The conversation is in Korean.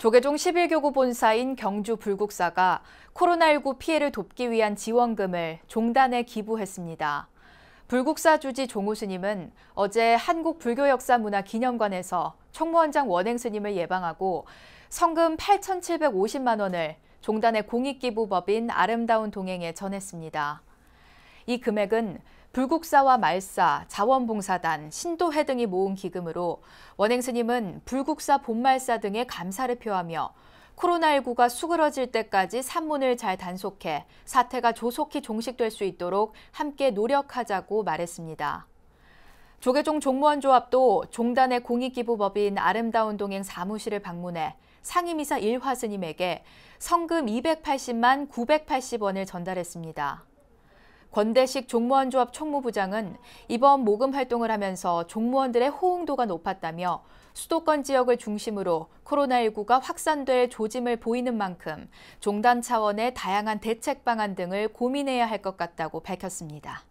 조계종 11교구 본사인 경주 불국사가 코로나19 피해를 돕기 위한 지원금을 종단에 기부했습니다. 불국사 주지 종우 스님은 어제 한국불교역사문화기념관에서 총무원장 원행 스님을 예방하고 성금 8,750만 원을 종단의 공익기부법인 아름다운 동행에 전했습니다. 이 금액은 불국사와 말사, 자원봉사단, 신도회 등이 모은 기금으로 원행 스님은 불국사 본말사 등의 감사를 표하며 코로나19가 수그러질 때까지 산문을 잘 단속해 사태가 조속히 종식될 수 있도록 함께 노력하자고 말했습니다. 조계종 종무원 조합도 종단의 공익기부법인 아름다운 동행 사무실을 방문해 상임이사 일화 스님에게 성금 280만 980원을 전달했습니다. 권대식 종무원조합 총무부장은 이번 모금 활동을 하면서 종무원들의 호응도가 높았다며 수도권 지역을 중심으로 코로나19가 확산될 조짐을 보이는 만큼 종단 차원의 다양한 대책 방안 등을 고민해야 할 것 같다고 밝혔습니다.